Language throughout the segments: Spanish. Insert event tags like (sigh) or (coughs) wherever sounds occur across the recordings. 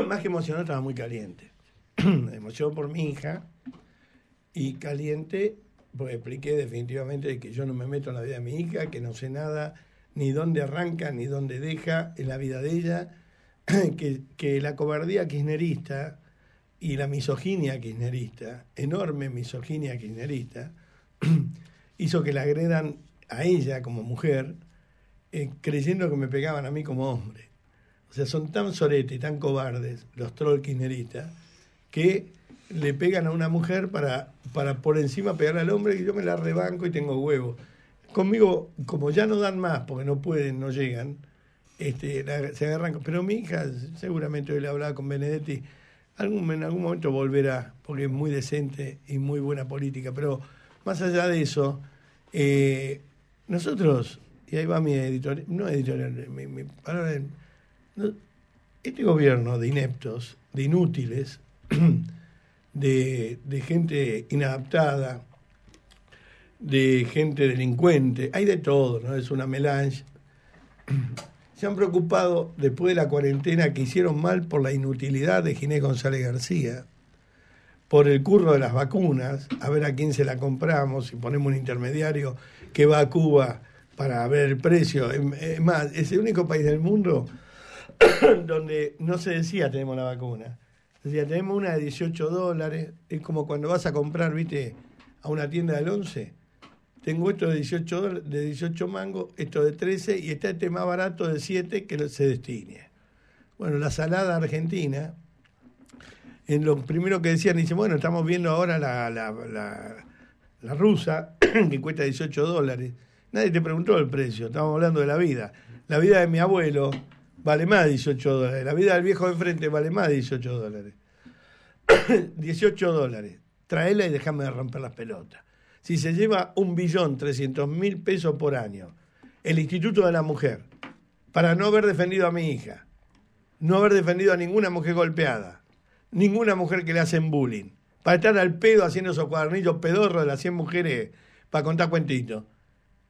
más que emocionado, estaba muy caliente. (clears throat) emocionado por mi hija y caliente porque expliqué definitivamente que yo no me meto en la vida de mi hija, que no sé nada, ni dónde arranca, ni dónde deja en la vida de ella, (clears throat) que, la cobardía kirchnerista y la misoginia kirchnerista, enorme misoginia kirchnerista, (clears throat) hizo que la agredan a ella como mujer, eh, creyendo que me pegaban a mí como hombre. O sea, son tan soretes y tan cobardes los troll kirchneristas que le pegan a una mujer para, para por encima pegar al hombre y yo me la rebanco y tengo huevo. Conmigo, como ya no dan más, porque no pueden, no llegan, este, se agarran. Pero mi hija, seguramente hoy le hablaba con Benedetti, algún, en algún momento volverá, porque es muy decente y muy buena política. Pero más allá de eso, eh, nosotros, y ahí va mi editorial, no editorial, mi, mi este gobierno de ineptos, de inútiles, (clears throat) de, gente inadaptada, de gente delincuente, hay de todo, ¿no? Es una melange. (clears throat) Se han preocupado después de la cuarentena que hicieron mal por la inutilidad de Ginés González García, por el curro de las vacunas, a ver a quién se la compramos, si ponemos un intermediario que va a Cuba para ver el precio. Es más, es el único país del mundo (coughs) donde no se decía tenemos la vacuna. Decía, tenemos una de 18 dólares. Es como cuando vas a comprar, viste, a una tienda del 11. Tengo esto de 18, de 18 mangos, esto de 13 y está este más barato de 7 que se destine. Bueno, la salada argentina, en lo primero que decían, dice, bueno, estamos viendo ahora la, la, la rusa, (coughs) que cuesta 18 dólares. Nadie te preguntó el precio, estamos hablando de la vida. La vida de mi abuelo, vale más 18 dólares. La vida del viejo de enfrente vale más 18 dólares. 18 (coughs) dólares. Traela y déjame de romper las pelotas. Si se lleva un billón trescientos mil pesos por año, el Instituto de la Mujer, para no haber defendido a mi hija, no haber defendido a ninguna mujer golpeada, ninguna mujer que le hacen bullying, para estar al pedo haciendo esos cuadernillos pedorros de las 100 mujeres para contar cuentitos.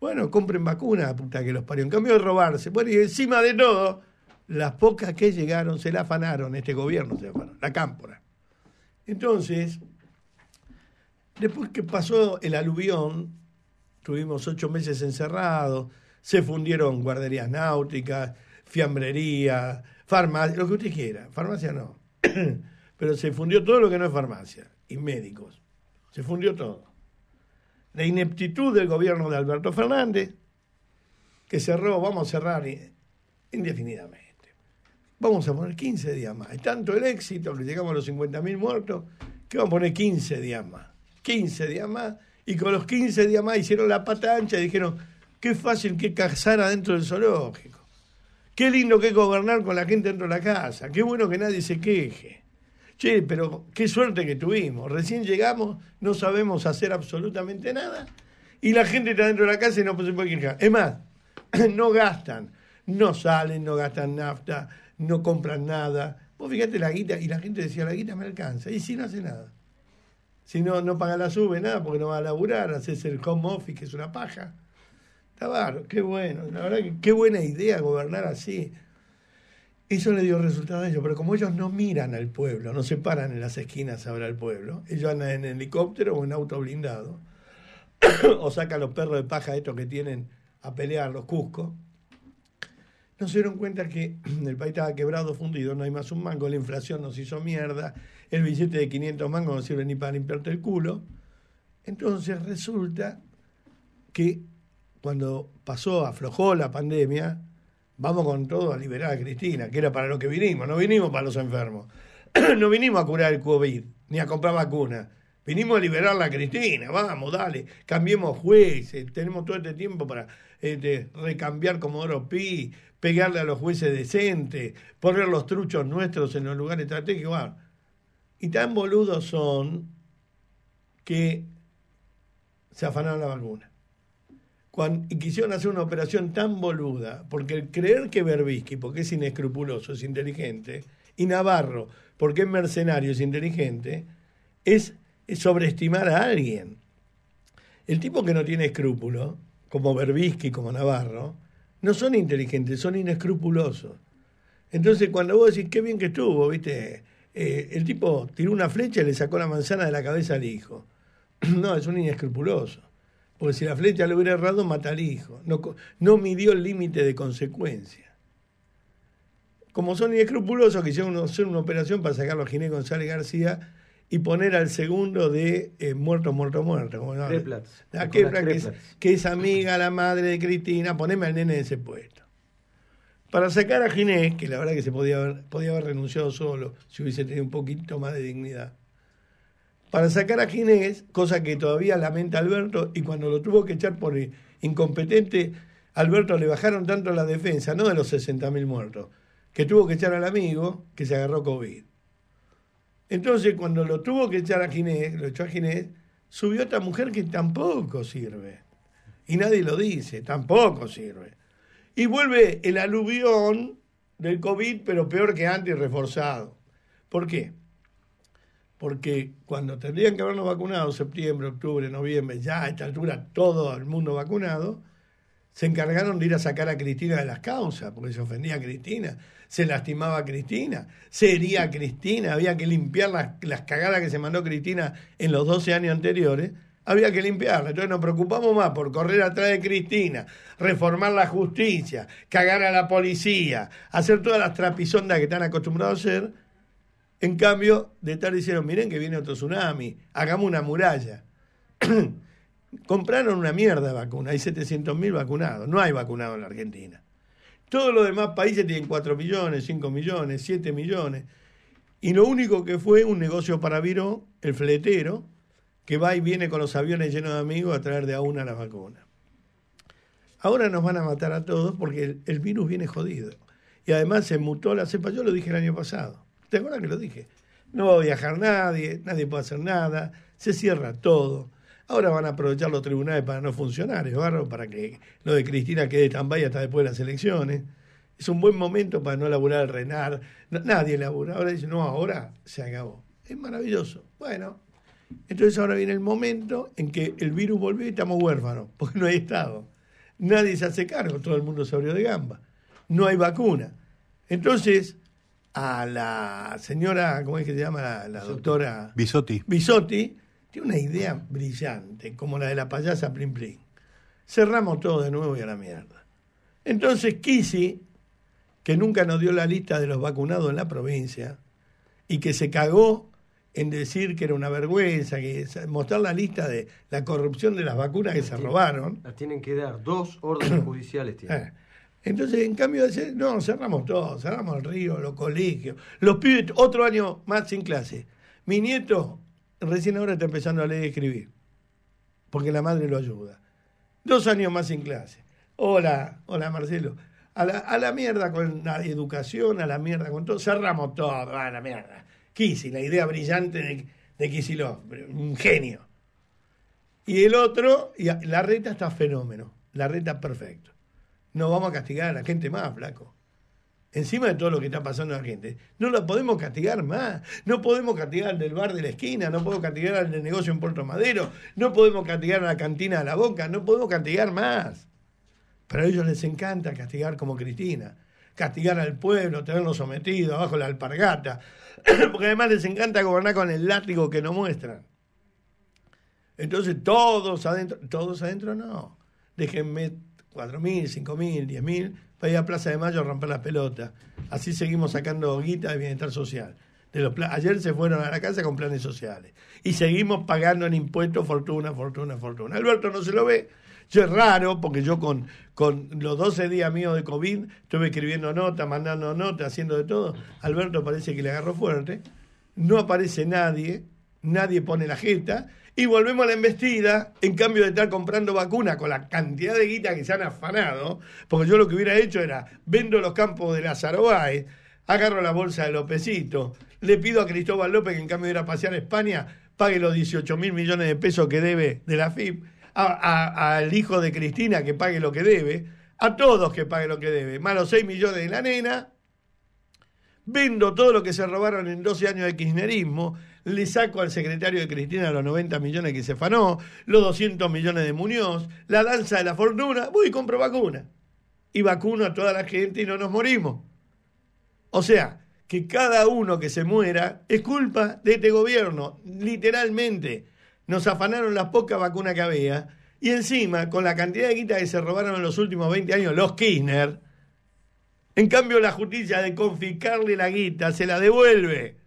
Bueno, compren vacunas, puta que los parió. En cambio de robarse. Bueno, y encima de todo, las pocas que llegaron se la afanaron, este gobierno se la afanó, la cámpora. Entonces, después que pasó el aluvión, tuvimos ocho meses encerrados, se fundieron guarderías náuticas, fiambrería, farmacia, lo que usted quiera, farmacia no. (clears throat) Pero se fundió todo lo que no es farmacia y médicos. Se fundió todo. La ineptitud del gobierno de Alberto Fernández, que cerró, vamos a cerrar indefinidamente vamos a poner 15 días más. Es tanto el éxito que llegamos a los 50.000 muertos que vamos a poner 15 días más. 15 días más. Y con los 15 días más hicieron la pata ancha y dijeron, qué fácil que cazar dentro del zoológico. Qué lindo que gobernar con la gente dentro de la casa. Qué bueno que nadie se queje. Che, pero qué suerte que tuvimos. Recién llegamos, no sabemos hacer absolutamente nada. Y la gente está dentro de la casa y no se puede quejar. Es más, (clears throat) no gastan, no salen, no gastan nafta, no compran nada. Vos fíjate la guita, y la gente decía, la guita me alcanza, y si no hace nada. Si no, no paga la sube, nada, porque no va a laburar, haces el home office, que es una paja. barro, qué bueno, la verdad qué buena idea gobernar así. Eso le dio resultado a ellos, pero como ellos no miran al pueblo, no se paran en las esquinas a ver al pueblo, ellos andan en helicóptero o en auto blindado, (coughs) o sacan los perros de paja estos que tienen a pelear, los cuscos, no se dieron cuenta que (clears throat) el país estaba quebrado, fundido, no hay más un mango, la inflación nos hizo mierda, el billete de 500 mangos no sirve ni para limpiarte el culo. Entonces resulta que cuando pasó, aflojó la pandemia, vamos con todo a liberar a Cristina, que era para lo que vinimos, no vinimos para los enfermos, (clears throat) no vinimos a curar el COVID, ni a comprar vacunas. Vinimos a liberar a Cristina, vamos, dale, cambiemos jueces, tenemos todo este tiempo para este, recambiar oro Pi, pegarle a los jueces decentes, poner los truchos nuestros en los lugares estratégicos. y tan boludos son que se afanaron la vacuna. y quisieron hacer una operación tan boluda, porque el creer que Berbisky, porque es inescrupuloso, es inteligente, y Navarro, porque es mercenario, es inteligente, es, es sobreestimar a alguien. El tipo que no tiene escrúpulo, como Berbisky, como Navarro, no son inteligentes, son inescrupulosos. Entonces, cuando vos decís, qué bien que estuvo, ¿viste? Eh, el tipo tiró una flecha y le sacó la manzana de la cabeza al hijo. (clears throat) no, es un inescrupuloso. Porque si la flecha le hubiera errado, mata al hijo. No, midió el límite de consecuencia. Como son inescrupulosos, quisieron hacer una operación para sacarlo a Ginés González García y poner al segundo de eh, muertos, Muerto, Muerto, Muerto. A que, es, amiga la madre de Cristina, poneme al nene en ese puesto. Para sacar a Ginés, que la verdad que se podía haber, podía haber renunciado solo si hubiese tenido un poquito más de dignidad. Para sacar a Ginés, cosa que todavía lamenta Alberto, y cuando lo tuvo que echar por incompetente, Alberto le bajaron tanto la defensa, no de los 60.000 muertos, que tuvo que echar al amigo que se agarró COVID. Entonces, cuando lo tuvo que echar a Ginés, lo echó a Ginés, subió otra mujer que tampoco sirve. Y nadie lo dice, tampoco sirve. Y vuelve el aluvión del COVID, pero peor que antes, reforzado. ¿Por qué? Porque cuando tendrían que habernos vacunado, septiembre, octubre, noviembre, ya a esta altura todo el mundo vacunado, se encargaron de ir a sacar a Cristina de las causas, porque se ofendía a Cristina, se lastimaba a Cristina, se hería a Cristina, había que limpiar las, cagadas que se mandó Cristina en los 12 años anteriores, había que limpiarla. Entonces nos preocupamos más por correr atrás de Cristina, reformar la justicia, cagar a la policía, hacer todas las trapisondas que están acostumbrados a hacer. En cambio, de tal, dijeron, miren que viene otro tsunami, hagamos una muralla. (clears throat) Compraron una mierda de vacuna, hay 700.000 vacunados, no hay vacunado en la Argentina. Todos los demás países tienen 4 millones, 5 millones, 7 millones. Y lo único que fue un negocio para Viro, el fletero, que va y viene con los aviones llenos de amigos a traer de a una las vacunas. Ahora nos van a matar a todos porque el, el, virus viene jodido. Y además se mutó la cepa, yo lo dije el año pasado. ¿Te acuerdas que lo dije? No va a viajar nadie, nadie puede hacer nada, se cierra todo. Ahora van a aprovechar los tribunales para no funcionar, Eduardo, para que lo de Cristina quede tan vaya hasta después de las elecciones. Es un buen momento para no laburar el Renar. nadie labura. Ahora dice, no, ahora se acabó. Es maravilloso. Bueno, entonces ahora viene el momento en que el virus volvió y estamos huérfanos, (laughs) porque no hay Estado. Nadie se hace cargo, todo el mundo se abrió de gamba. No hay vacuna. Entonces, a la señora, ¿cómo es que se llama la, la doctora? Bisotti. Bisotti tiene una idea brillante, como la de la payasa plim plim Cerramos todo de nuevo y a la mierda. Entonces Kisi, que nunca nos dio la lista de los vacunados en la provincia y que se cagó en decir que era una vergüenza, que mostrar la lista de la corrupción de las vacunas que se robaron. Las tienen que dar, dos órdenes (coughs) judiciales tienen. Eh. Entonces, en cambio, de no, cerramos todo, cerramos el río, los colegios, los pibes, otro año más sin clase. Mi nieto recién ahora está empezando a leer y escribir, porque la madre lo ayuda. Dos años más sin clase. Hola, hola Marcelo. A la, mierda con la educación, a la mierda con todo. Cerramos todo, a la mierda. Kisi, la idea brillante de, de Kisilov, un genio. Y el otro, y la reta está fenómeno, la reta perfecto. No vamos a castigar a la gente más, flaco encima de todo lo que está pasando a la gente, no la podemos castigar más. No podemos castigar al del bar de la esquina, no podemos castigar al del negocio en Puerto Madero, no podemos castigar a la cantina de la boca, no podemos castigar más. Pero a ellos les encanta castigar como Cristina, castigar al pueblo, tenerlo sometido, abajo la alpargata, (clears throat) porque además les encanta gobernar con el látigo que no muestran. Entonces todos adentro, todos adentro no. Déjenme 4.000, 5.000, 10.000 para ir a Plaza de Mayo a romper las pelotas. Así seguimos sacando guita de bienestar social. Ayer se fueron a la casa con planes sociales. Y seguimos pagando en impuestos fortuna, fortuna, fortuna. Alberto no se lo ve. Yo es raro, porque yo con, con los 12 días míos de COVID estuve escribiendo notas, mandando notas, haciendo de todo. Alberto parece que le agarró fuerte. No aparece nadie, nadie pone la jeta y volvemos a la embestida, en cambio de estar comprando vacunas con la cantidad de guita que se han afanado, porque yo lo que hubiera hecho era, vendo los campos de la agarro la bolsa de Lopecito, le pido a Cristóbal López que en cambio de ir a pasear a España, pague los 18 mil millones de pesos que debe de la FIP, al hijo de Cristina que pague lo que debe, a todos que pague lo que debe, más los 6 millones de la nena, vendo todo lo que se robaron en 12 años de kirchnerismo, le saco al secretario de Cristina los 90 millones que se fanó, los 200 millones de Muñoz, la danza de la fortuna, voy y compro vacuna. Y vacuno a toda la gente y no nos morimos. O sea, que cada uno que se muera es culpa de este gobierno, literalmente. Nos afanaron las pocas vacunas que había y encima, con la cantidad de guita que se robaron en los últimos 20 años los Kirchner, en cambio la justicia de confiscarle la guita se la devuelve.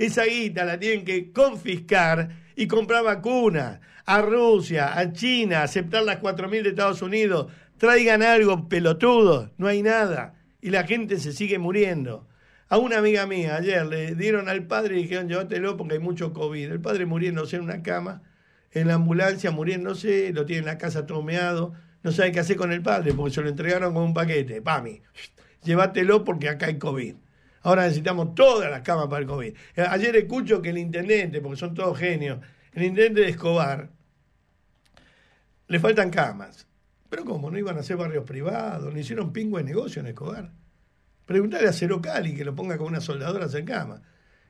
Esa guita la tienen que confiscar y comprar vacunas a Rusia, a China, aceptar las 4.000 de Estados Unidos. Traigan algo, pelotudo No hay nada. Y la gente se sigue muriendo. A una amiga mía ayer le dieron al padre y dijeron, llévatelo porque hay mucho COVID. El padre muriéndose en una cama, en la ambulancia muriéndose, lo tiene en la casa tomeado. No sabe qué hacer con el padre porque se lo entregaron con un paquete. Pami, llévatelo porque acá hay COVID. Ahora necesitamos todas las camas para el COVID. Eh, ayer escucho que el intendente, porque son todos genios, el intendente de Escobar, le faltan camas. Pero ¿cómo? No iban a ser barrios privados, no hicieron pingüe de negocio en Escobar. preguntarle a Cero Cali que lo ponga con unas soldadoras en cama.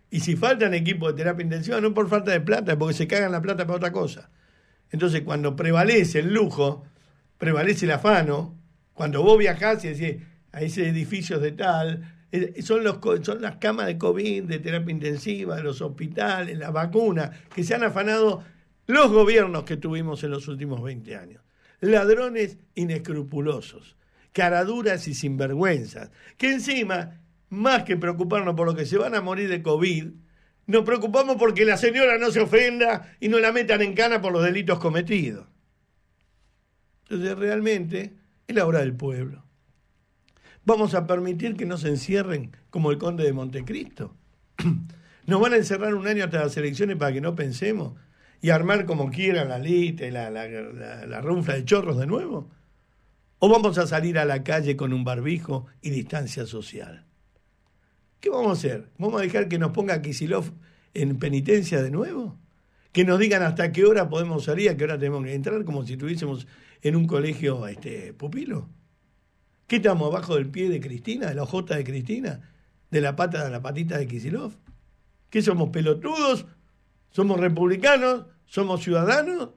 Y si faltan equipos de terapia intensiva, no por falta de plata, es porque se cagan la plata para otra cosa. Entonces, cuando prevalece el lujo, prevalece el afano, cuando vos viajás y decís, a ese edificio de tal, eh, son, los, son las camas de COVID, de terapia intensiva, de los hospitales, las vacunas, que se han afanado los gobiernos que tuvimos en los últimos 20 años. Ladrones inescrupulosos, caraduras y sinvergüenzas, que encima, más que preocuparnos por lo que se van a morir de COVID, nos preocupamos porque la señora no se ofenda y no la metan en cana por los delitos cometidos. Entonces realmente es la hora del pueblo vamos a permitir que nos encierren como el conde de Montecristo. (clears throat) Nos van a encerrar un año hasta las elecciones para que no pensemos y armar como quieran la lista y la, la, de chorros de nuevo. ¿O vamos a salir a la calle con un barbijo y distancia social? ¿Qué vamos a hacer? ¿Vamos a dejar que nos ponga Kisilov en penitencia de nuevo? ¿Que nos digan hasta qué hora podemos salir, a qué hora tenemos que entrar, como si estuviésemos en un colegio este, pupilo? ¿Qué estamos abajo del pie de Cristina, de la hojota de Cristina, de la pata de la patita de Kisilov? ¿Qué somos pelotudos? ¿Somos republicanos? ¿Somos ciudadanos?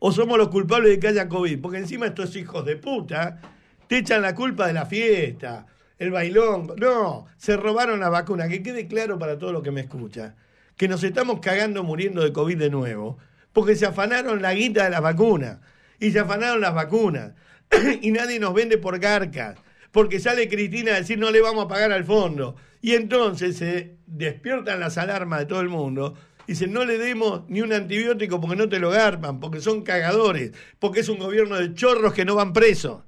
¿O somos los culpables de que haya COVID? Porque encima estos hijos de puta te echan la culpa de la fiesta, el bailón. No, se robaron la vacuna. Que quede claro para todo lo que me escucha. Que nos estamos cagando muriendo de COVID de nuevo. Porque se afanaron la guita de la vacuna Y se afanaron las vacunas. (coughs) y nadie nos vende por garcas, porque sale Cristina a decir no le vamos a pagar al fondo. Y entonces se despiertan las alarmas de todo el mundo. Dicen, no le demos ni un antibiótico porque no te lo garpan, porque son cagadores, porque es un gobierno de chorros que no van presos.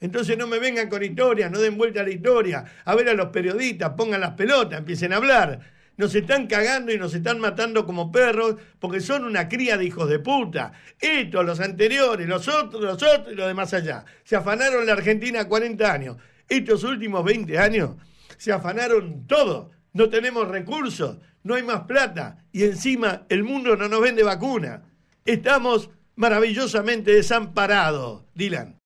Entonces no me vengan con historias, no den vuelta a la historia. A ver a los periodistas, pongan las pelotas, empiecen a hablar nos están cagando y nos están matando como perros porque son una cría de hijos de puta. Estos, los anteriores, los otros, los otros y los demás allá. Se afanaron la Argentina 40 años. Estos últimos 20 años se afanaron todo. No tenemos recursos, no hay más plata y encima el mundo no nos vende vacuna. Estamos maravillosamente desamparados, Dylan.